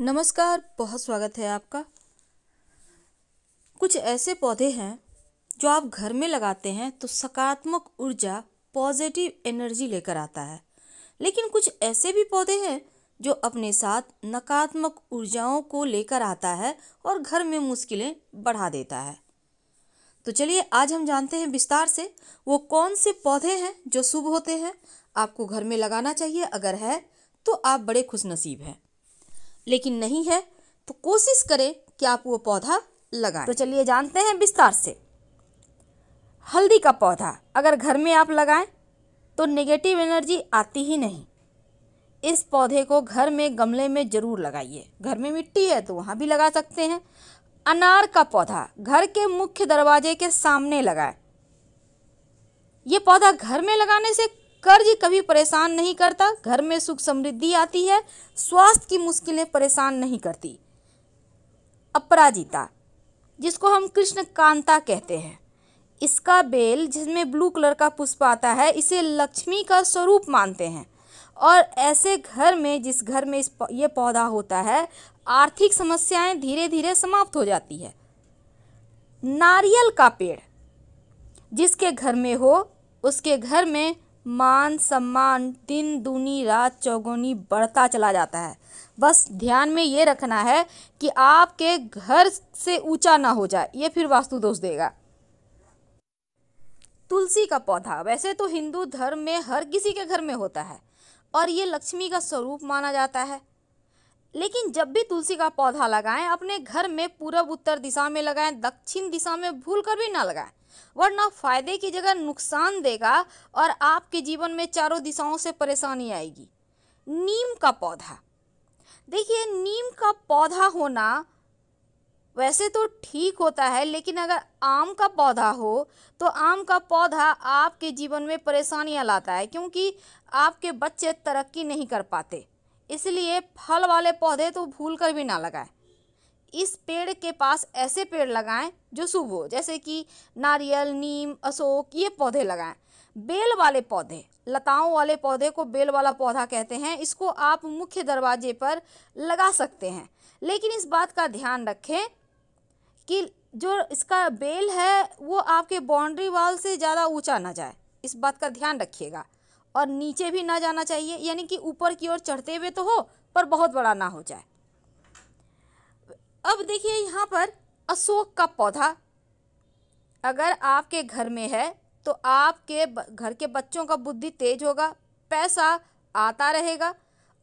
नमस्कार बहुत स्वागत है आपका कुछ ऐसे पौधे हैं जो आप घर में लगाते हैं तो सकारात्मक ऊर्जा पॉजिटिव एनर्जी लेकर आता है लेकिन कुछ ऐसे भी पौधे हैं जो अपने साथ नकारात्मक ऊर्जाओं को लेकर आता है और घर में मुश्किलें बढ़ा देता है तो चलिए आज हम जानते हैं विस्तार से वो कौन से पौधे हैं जो शुभ होते हैं आपको घर में लगाना चाहिए अगर है तो आप बड़े खुशनसीब हैं लेकिन नहीं है तो कोशिश करें कि आप वो पौधा लगाएं तो चलिए जानते हैं विस्तार से हल्दी का पौधा अगर घर में आप लगाएं तो नेगेटिव एनर्जी आती ही नहीं इस पौधे को घर में गमले में ज़रूर लगाइए घर में मिट्टी है तो वहाँ भी लगा सकते हैं अनार का पौधा घर के मुख्य दरवाजे के सामने लगाएं ये पौधा घर में लगाने से कर्ज कभी परेशान नहीं करता घर में सुख समृद्धि आती है स्वास्थ्य की मुश्किलें परेशान नहीं करती अपराजिता जिसको हम कृष्ण कांता कहते हैं इसका बेल जिसमें ब्लू कलर का पुष्प आता है इसे लक्ष्मी का स्वरूप मानते हैं और ऐसे घर में जिस घर में इस ये पौधा होता है आर्थिक समस्याएं धीरे धीरे समाप्त हो जाती है नारियल का पेड़ जिसके घर में हो उसके घर में मान सम्मान दिन दूनी रात चौगुनी बढ़ता चला जाता है बस ध्यान में ये रखना है कि आपके घर से ऊंचा ना हो जाए ये फिर वास्तु दोष देगा तुलसी का पौधा वैसे तो हिंदू धर्म में हर किसी के घर में होता है और ये लक्ष्मी का स्वरूप माना जाता है लेकिन जब भी तुलसी का पौधा लगाएं अपने घर में पूर्व उत्तर दिशा में लगाएं दक्षिण दिशा में भूल कर भी ना लगाएं वरना फायदे की जगह नुकसान देगा और आपके जीवन में चारों दिशाओं से परेशानी आएगी नीम का पौधा देखिए नीम का पौधा होना वैसे तो ठीक होता है लेकिन अगर आम का पौधा हो तो आम का पौधा आपके जीवन में परेशानियाँ लाता है क्योंकि आपके बच्चे तरक्की नहीं कर पाते इसलिए फल वाले पौधे तो भूल कर भी ना लगाएं इस पेड़ के पास ऐसे पेड़ लगाएं जो शुभ हो जैसे कि नारियल नीम अशोक ये पौधे लगाएं बेल वाले पौधे लताओं वाले पौधे को बेल वाला पौधा कहते हैं इसको आप मुख्य दरवाजे पर लगा सकते हैं लेकिन इस बात का ध्यान रखें कि जो इसका बेल है वो आपके बाउंड्री वाल से ज़्यादा ऊंचा ना जाए इस बात का ध्यान रखिएगा और नीचे भी ना जाना चाहिए यानी कि ऊपर की ओर चढ़ते हुए तो हो पर बहुत बड़ा ना हो जाए अब देखिए यहाँ पर अशोक का पौधा अगर आपके घर में है तो आपके घर के बच्चों का बुद्धि तेज होगा पैसा आता रहेगा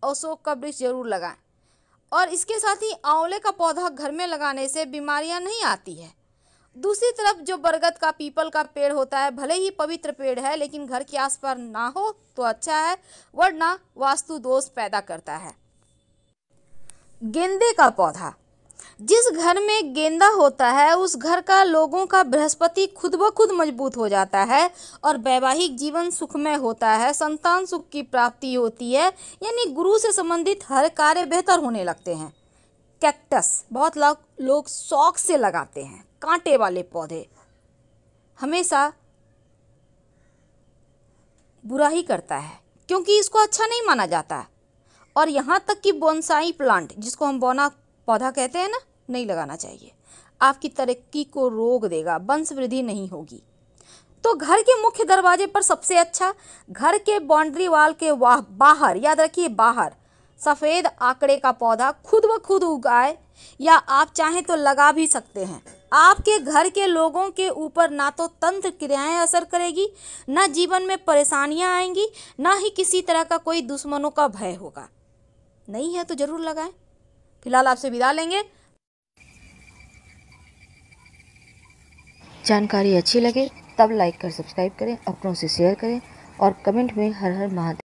अशोक का वृक्ष जरूर लगाएं और इसके साथ ही आंवले का पौधा घर में लगाने से बीमारियां नहीं आती है दूसरी तरफ जो बरगद का पीपल का पेड़ होता है भले ही पवित्र पेड़ है लेकिन घर के आस पर ना हो तो अच्छा है वरना वास्तु दोष पैदा करता है गेंदे का पौधा जिस घर में गेंदा होता है उस घर का लोगों का बृहस्पति खुद ब खुद मजबूत हो जाता है और वैवाहिक जीवन सुखमय होता है संतान सुख की प्राप्ति होती है यानी गुरु से संबंधित हर कार्य बेहतर होने लगते हैं कैक्टस बहुत लोग शौक से लगाते हैं कांटे वाले पौधे हमेशा बुरा ही करता है क्योंकि इसको अच्छा नहीं माना जाता है और यहाँ तक कि बोनसाई प्लांट जिसको हम बोना पौधा कहते हैं ना नहीं लगाना चाहिए आपकी तरक्की को रोक देगा वंश वृद्धि नहीं होगी तो घर के मुख्य दरवाजे पर सबसे अच्छा घर के बाउंड्री वाल के वाह बाहर याद रखिए बाहर सफ़ेद आंकड़े का पौधा खुद ब खुद उगाए या आप चाहें तो लगा भी सकते हैं आपके घर के लोगों के ऊपर ना तो तंत्र क्रियाएं असर करेगी ना जीवन में परेशानियां आएंगी ना ही किसी तरह का कोई दुश्मनों का भय होगा नहीं है तो ज़रूर लगाएं फिलहाल आपसे विदा लेंगे जानकारी अच्छी लगे तब लाइक कर सब्सक्राइब करें अपनों से शेयर करें और कमेंट में हर हर महादेव